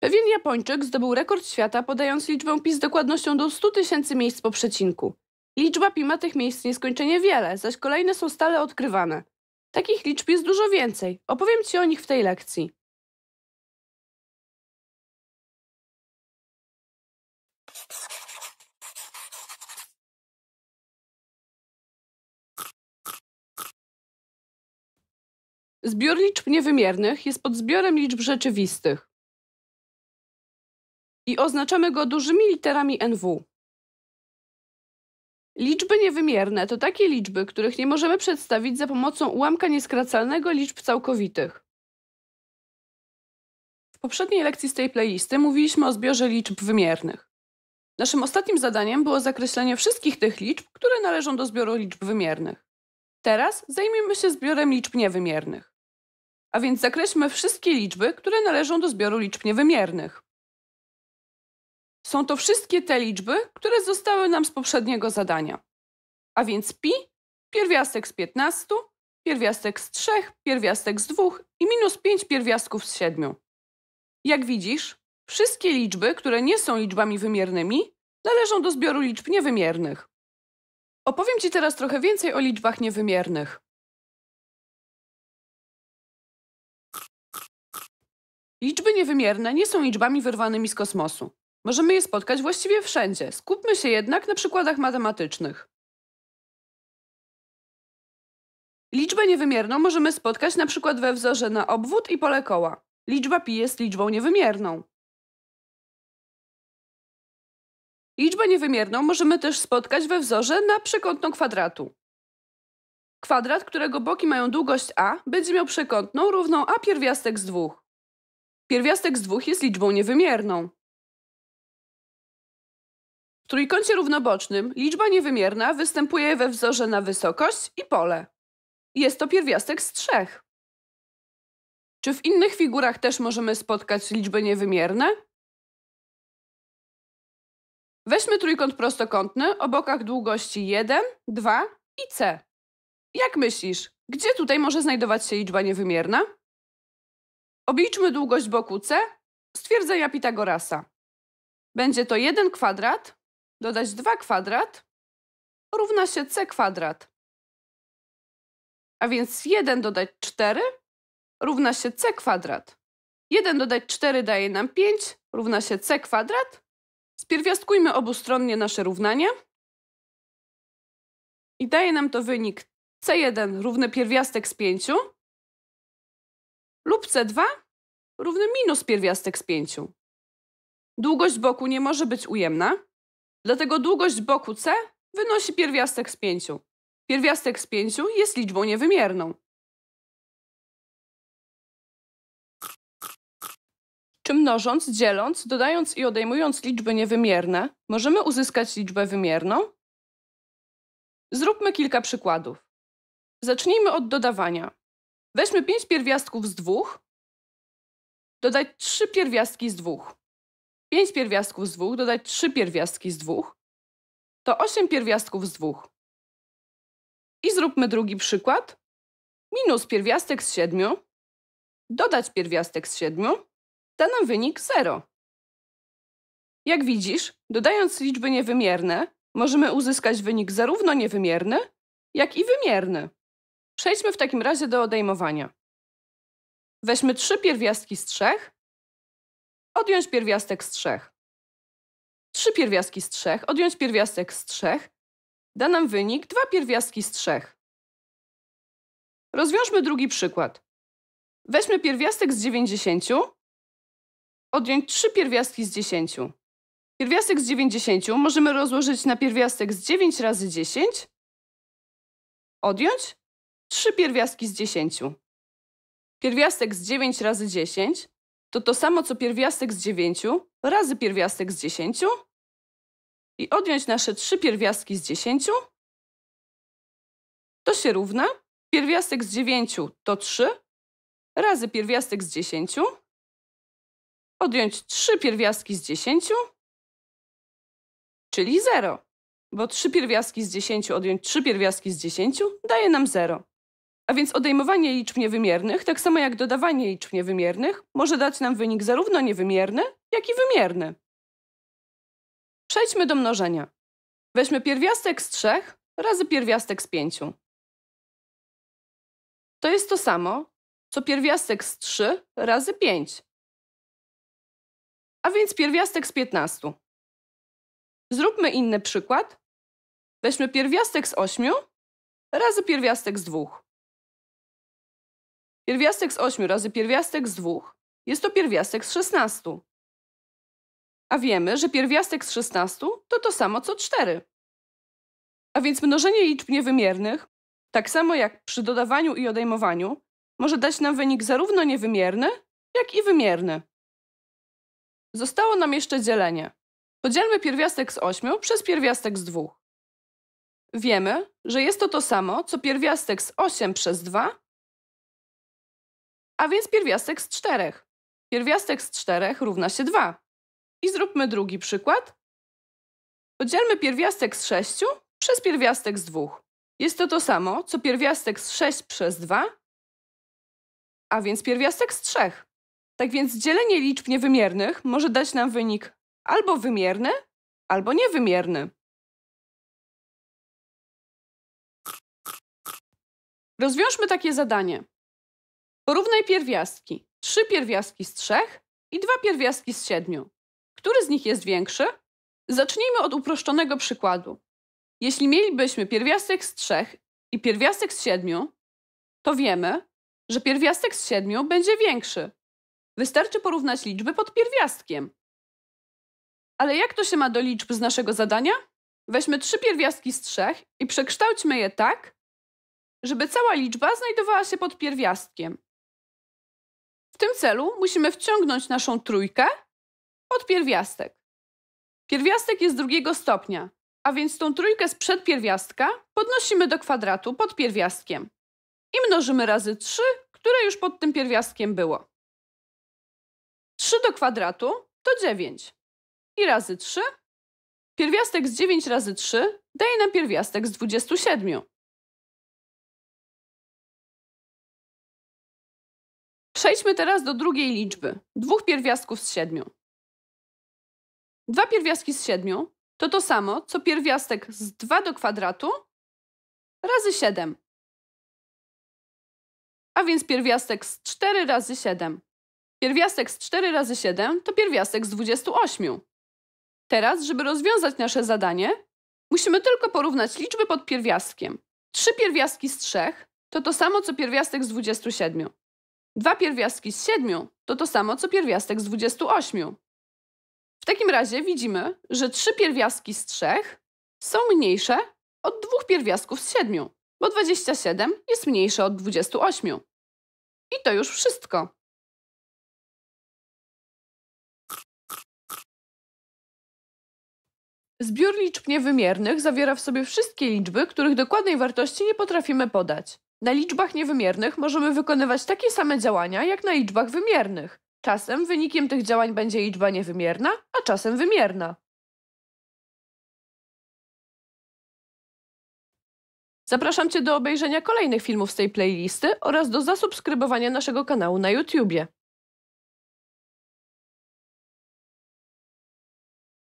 Pewien Japończyk zdobył rekord świata, podając liczbę pi z dokładnością do 100 tysięcy miejsc po przecinku. Liczba pi ma tych miejsc nieskończenie wiele, zaś kolejne są stale odkrywane. Takich liczb jest dużo więcej. Opowiem Ci o nich w tej lekcji. Zbiór liczb niewymiernych jest pod zbiorem liczb rzeczywistych i oznaczamy go dużymi literami NW. Liczby niewymierne to takie liczby, których nie możemy przedstawić za pomocą ułamka nieskracalnego liczb całkowitych. W poprzedniej lekcji z tej playlisty mówiliśmy o zbiorze liczb wymiernych. Naszym ostatnim zadaniem było zakreślenie wszystkich tych liczb, które należą do zbioru liczb wymiernych. Teraz zajmiemy się zbiorem liczb niewymiernych. A więc zakreślmy wszystkie liczby, które należą do zbioru liczb niewymiernych. Są to wszystkie te liczby, które zostały nam z poprzedniego zadania. A więc pi, pierwiastek z 15, pierwiastek z 3, pierwiastek z 2 i minus 5 pierwiastków z 7. Jak widzisz, wszystkie liczby, które nie są liczbami wymiernymi, należą do zbioru liczb niewymiernych. Opowiem Ci teraz trochę więcej o liczbach niewymiernych. Liczby niewymierne nie są liczbami wyrwanymi z kosmosu. Możemy je spotkać właściwie wszędzie. Skupmy się jednak na przykładach matematycznych. Liczbę niewymierną możemy spotkać na przykład we wzorze na obwód i pole koła. Liczba pi jest liczbą niewymierną. Liczbę niewymierną możemy też spotkać we wzorze na przekątną kwadratu. Kwadrat, którego boki mają długość a, będzie miał przekątną równą a pierwiastek z dwóch. Pierwiastek z dwóch jest liczbą niewymierną trójkącie równobocznym liczba niewymierna występuje we wzorze na wysokość i pole. Jest to pierwiastek z trzech. Czy w innych figurach też możemy spotkać liczby niewymierne? Weźmy trójkąt prostokątny o bokach długości 1, 2 i C. Jak myślisz, gdzie tutaj może znajdować się liczba niewymierna? Obliczmy długość boku C stwierdzenia Pitagorasa. Będzie to 1 kwadrat dodać 2 kwadrat równa się c kwadrat. A więc 1 dodać 4 równa się c kwadrat. 1 dodać 4 daje nam 5 równa się c kwadrat. Spierwiastkujmy obustronnie nasze równanie. I daje nam to wynik c1 równy pierwiastek z 5 lub c2 równy minus pierwiastek z 5. Długość boku nie może być ujemna, Dlatego długość boku C wynosi pierwiastek z 5. Pierwiastek z 5 jest liczbą niewymierną. Czy mnożąc, dzieląc, dodając i odejmując liczby niewymierne, możemy uzyskać liczbę wymierną? Zróbmy kilka przykładów. Zacznijmy od dodawania. Weźmy 5 pierwiastków z dwóch, dodać 3 pierwiastki z dwóch. 5 pierwiastków z 2 dodać 3 pierwiastki z 2 to 8 pierwiastków z 2. I zróbmy drugi przykład. Minus pierwiastek z 7 dodać pierwiastek z 7 da nam wynik 0. Jak widzisz, dodając liczby niewymierne, możemy uzyskać wynik zarówno niewymierny, jak i wymierny. Przejdźmy w takim razie do odejmowania. Weźmy 3 pierwiastki z 3 odjąć pierwiastek z trzech. Trzy pierwiastki z trzech, odjąć pierwiastek z trzech, da nam wynik dwa pierwiastki z trzech. Rozwiążmy drugi przykład. Weźmy pierwiastek z 90, odjąć trzy pierwiastki z 10. Pierwiastek z 90 możemy rozłożyć na pierwiastek z 9 razy 10, odjąć trzy pierwiastki z 10. Pierwiastek z 9 razy 10 to to samo co pierwiastek z 9 razy pierwiastek z 10 i odjąć nasze 3 pierwiastki z 10, to się równa pierwiastek z 9 to 3 razy pierwiastek z 10, odjąć 3 pierwiastki z 10, czyli 0, bo 3 pierwiastki z 10 odjąć 3 pierwiastki z 10 daje nam 0. A więc odejmowanie liczb niewymiernych, tak samo jak dodawanie liczb niewymiernych, może dać nam wynik zarówno niewymierny, jak i wymierny. Przejdźmy do mnożenia. Weźmy pierwiastek z 3 razy pierwiastek z 5. To jest to samo, co pierwiastek z 3 razy 5. A więc pierwiastek z 15. Zróbmy inny przykład. Weźmy pierwiastek z 8 razy pierwiastek z 2. Pierwiastek z 8 razy pierwiastek z 2 jest to pierwiastek z 16. A wiemy, że pierwiastek z 16 to to samo co 4. A więc mnożenie liczb niewymiernych, tak samo jak przy dodawaniu i odejmowaniu, może dać nam wynik zarówno niewymierny, jak i wymierny. Zostało nam jeszcze dzielenie. Podzielmy pierwiastek z 8 przez pierwiastek z 2. Wiemy, że jest to to samo, co pierwiastek z 8 przez 2 a więc pierwiastek z czterech. Pierwiastek z czterech równa się 2. I zróbmy drugi przykład. Podzielmy pierwiastek z 6 przez pierwiastek z 2. Jest to to samo, co pierwiastek z 6 przez 2, a więc pierwiastek z 3. Tak więc dzielenie liczb niewymiernych może dać nam wynik albo wymierny, albo niewymierny. Rozwiążmy takie zadanie. Porównaj pierwiastki. Trzy pierwiastki z trzech i dwa pierwiastki z siedmiu. Który z nich jest większy? Zacznijmy od uproszczonego przykładu. Jeśli mielibyśmy pierwiastek z trzech i pierwiastek z siedmiu, to wiemy, że pierwiastek z siedmiu będzie większy. Wystarczy porównać liczby pod pierwiastkiem. Ale jak to się ma do liczb z naszego zadania? Weźmy trzy pierwiastki z trzech i przekształćmy je tak, żeby cała liczba znajdowała się pod pierwiastkiem tym celu musimy wciągnąć naszą trójkę pod pierwiastek. Pierwiastek jest drugiego stopnia, a więc tą trójkę z pierwiastka podnosimy do kwadratu pod pierwiastkiem i mnożymy razy 3, które już pod tym pierwiastkiem było. 3 do kwadratu to 9 i razy 3. Pierwiastek z 9 razy 3 daje nam pierwiastek z 27. Przejdźmy teraz do drugiej liczby, dwóch pierwiastków z siedmiu. Dwa pierwiastki z siedmiu to to samo, co pierwiastek z 2 do kwadratu razy 7. A więc pierwiastek z 4 razy 7. Pierwiastek z 4 razy 7 to pierwiastek z 28. Teraz, żeby rozwiązać nasze zadanie, musimy tylko porównać liczby pod pierwiastkiem. 3 pierwiastki z 3 to to samo co pierwiastek z 27. Dwa pierwiastki z siedmiu to to samo, co pierwiastek z 28. W takim razie widzimy, że trzy pierwiastki z trzech są mniejsze od dwóch pierwiastków z siedmiu, bo 27 jest mniejsze od 28. I to już wszystko. Zbiór liczb niewymiernych zawiera w sobie wszystkie liczby, których dokładnej wartości nie potrafimy podać. Na liczbach niewymiernych możemy wykonywać takie same działania jak na liczbach wymiernych. Czasem wynikiem tych działań będzie liczba niewymierna, a czasem wymierna. Zapraszam Cię do obejrzenia kolejnych filmów z tej playlisty oraz do zasubskrybowania naszego kanału na YouTubie.